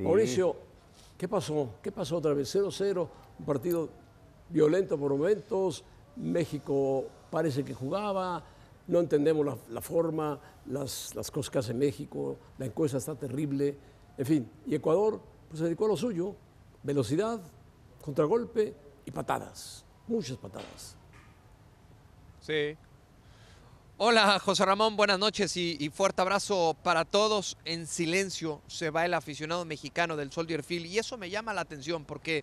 Mauricio, ¿qué pasó? ¿Qué pasó otra vez? 0-0, un partido violento por momentos, México parece que jugaba, no entendemos la, forma, las, las, cosas que hace México, la encuesta está terrible, en fin, y Ecuador pues, se dedicó a lo suyo, velocidad, contragolpe y patadas, muchas patadas. Sí, Hola José Ramón, buenas noches y, fuerte abrazo para todos. En silencio se va el aficionado mexicano del Soldier Field y eso me llama la atención porque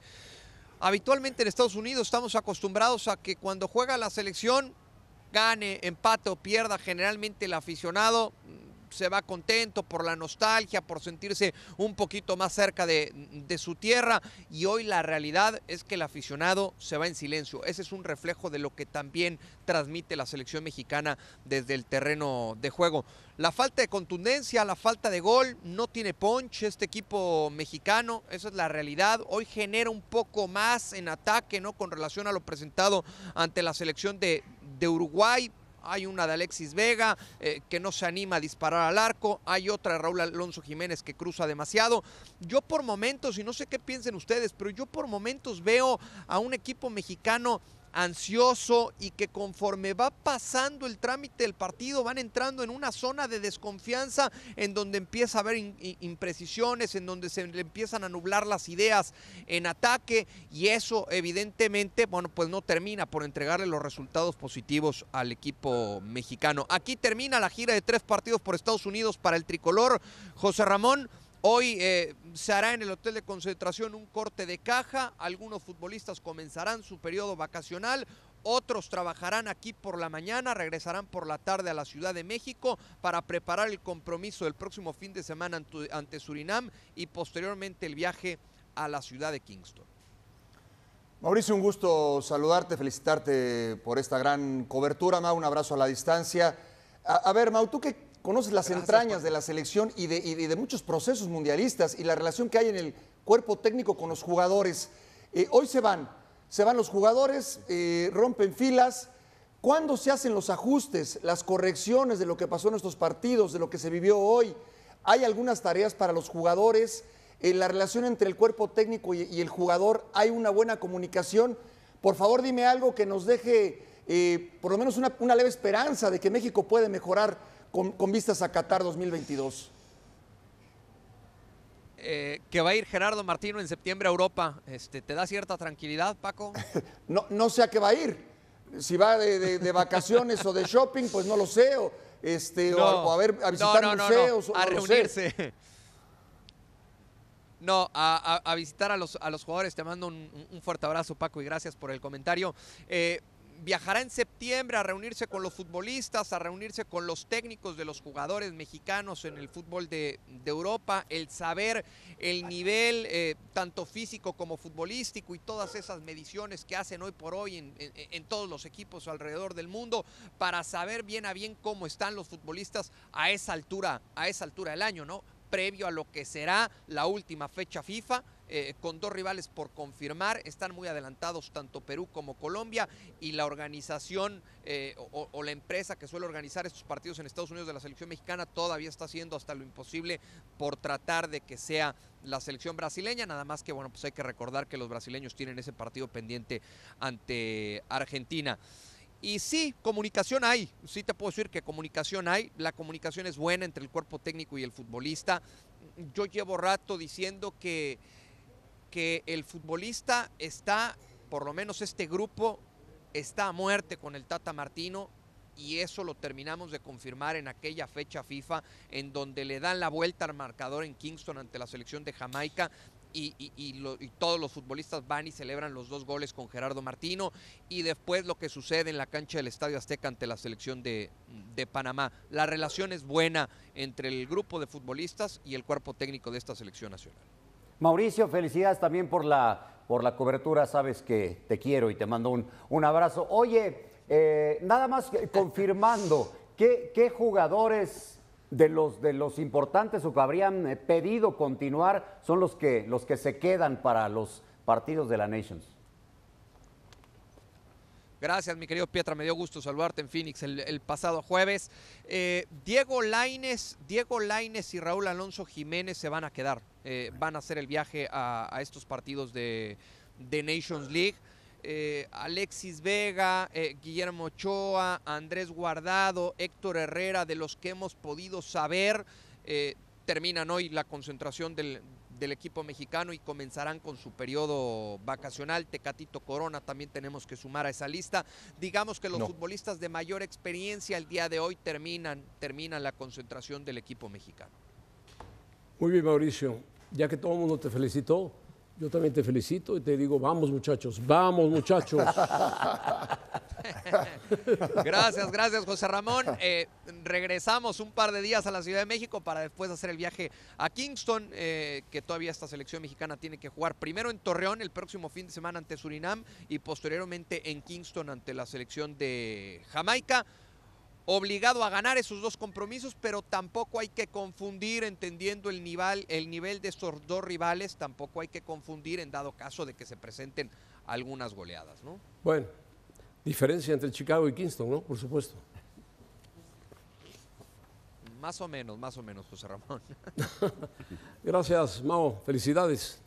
habitualmente en Estados Unidos estamos acostumbrados a que cuando juega la selección, gane, empate o pierda generalmente el aficionado, se va contento por la nostalgia, por sentirse un poquito más cerca de, su tierra y hoy la realidad es que el aficionado se va en silencio. Ese es un reflejo de lo que también transmite la selección mexicana desde el terreno de juego. La falta de contundencia, la falta de gol, no tiene punch este equipo mexicano, esa es la realidad. Hoy genera un poco más en ataque, ¿no? Con relación a lo presentado ante la selección de, de Uruguay, hay una de Alexis Vega eh, que no se anima a disparar al arco, hay otra de Raúl Alonso Jiménez que cruza demasiado. Yo por momentos, y no sé qué piensen ustedes, pero yo por momentos veo a un equipo mexicano ansioso y que conforme va pasando el trámite del partido van entrando en una zona de desconfianza en donde empieza a haber imprecisiones, en donde se le empiezan a nublar las ideas en ataque y eso evidentemente, bueno, pues no termina por entregarle los resultados positivos al equipo mexicano. Aquí termina la gira de tres partidos por Estados Unidos para el tricolor. José Ramón, Hoy eh, se hará en el hotel de concentración un corte de caja, algunos futbolistas comenzarán su periodo vacacional, otros trabajarán aquí por la mañana, regresarán por la tarde a la Ciudad de México para preparar el compromiso del próximo fin de semana ante Surinam y posteriormente el viaje a la ciudad de Kingston. Mauricio, un gusto saludarte, felicitarte por esta gran cobertura, Mau, un abrazo a la distancia. A, ver, Mau, ¿tú qué conoces las entrañas de la selección y de, muchos procesos mundialistas y la relación que hay en el cuerpo técnico con los jugadores. Eh, hoy se van, se van los jugadores, eh, rompen filas. ¿Cuándo se hacen los ajustes, las correcciones de lo que pasó en estos partidos, de lo que se vivió hoy? ¿Hay algunas tareas para los jugadores? ¿En la relación entre el cuerpo técnico y el jugador hay una buena comunicación? Por favor, dime algo que nos deje eh, por lo menos una, leve esperanza de que México puede mejorar con, vistas a Qatar 2022? ¿Qué eh, que va a ir Gerardo Martino en septiembre a Europa, este, ¿te da cierta tranquilidad, Paco? no, no sé a qué va a ir. Si va de, vacaciones o de shopping, pues no lo sé. O, este, o a, ver, a visitar no, no, museos. a reunirse. No, a, visitar a los, a los jugadores. Te mando un, fuerte abrazo, Paco, y gracias por el comentario. Eh, viajará en septiembre a reunirse con los futbolistas, a reunirse con los técnicos de los jugadores mexicanos en el fútbol de, Europa, el saber el nivel eh, tanto físico como futbolístico y todas esas mediciones que hacen hoy por hoy en, en, todos los equipos alrededor del mundo para saber bien a bien cómo están los futbolistas a esa altura, a esa altura del año, ¿no? Previo a lo que será la última fecha FIFA eh, con dos rivales por confirmar. Están muy adelantados tanto Perú como Colombia y la organización eh, o, o, la empresa que suele organizar estos partidos en Estados Unidos de la selección mexicana todavía está haciendo hasta lo imposible por tratar de que sea la selección brasileña. Nada más que, bueno, pues hay que recordar que los brasileños tienen ese partido pendiente ante Argentina. Y sí, comunicación hay, sí te puedo decir que comunicación hay, la comunicación es buena entre el cuerpo técnico y el futbolista. Yo llevo rato diciendo que que el futbolista está, por lo menos este grupo, está a muerte con el Tata Martino y eso lo terminamos de confirmar en aquella fecha FIFA en donde le dan la vuelta al marcador en Kingston ante la selección de Jamaica. Y, todos los futbolistas van y celebran los dos goles con Gerardo Martino y después lo que sucede en la cancha del Estadio Azteca ante la selección de Panamá. La relación es buena entre el grupo de futbolistas y el cuerpo técnico de esta selección nacional. Mauricio, felicidades también por la, por la cobertura. Sabes que te quiero y te mando un, un abrazo. Oye, eh, nada más confirmando, ¿qué, ¿qué, jugadores de los, de los importantes o que habrían eh, pedido continuar son los que, los que se quedan para los partidos de la Nations? Gracias, mi querido Pietra, me dio gusto saludarte en Phoenix el, pasado jueves. Eh, Diego Laines, Diego Laines y Raúl Alonso Jiménez se van a quedar, eh, van a hacer el viaje a, estos partidos de, Nations League. Eh, Alexis Vega, Guillermo Ochoa, Andrés Guardado, Héctor Herrera, de los que hemos podido saber, terminan hoy la concentración del, del equipo mexicano y comenzarán con su periodo vacacional. Tecatito Corona también tenemos que sumar a esa lista. Digamos que los futbolistas de mayor experiencia el día de hoy terminan, terminan la concentración del equipo mexicano. Muy bien, Mauricio. Ya que todo el mundo te felicitó, yo también te felicito y te digo, vamos muchachos, vamos muchachos. gracias, gracias, José Ramón. Eh, regresamos un par de días a la Ciudad de México para después hacer el viaje a Kingston, eh, que todavía esta selección mexicana tiene que jugar primero en Torreón el próximo fin de semana ante Surinam y posteriormente en Kingston ante la selección de Jamaica obligado a ganar esos dos compromisos, pero tampoco hay que confundir, entendiendo el nivel, el nivel de estos dos rivales, tampoco hay que confundir en dado caso de que se presenten algunas goleadas, ¿no? Bueno, Diferencia entre Chicago y Kingston, ¿no? Por supuesto. Más o menos, más o menos, José Ramón. Gracias, Mao. Felicidades.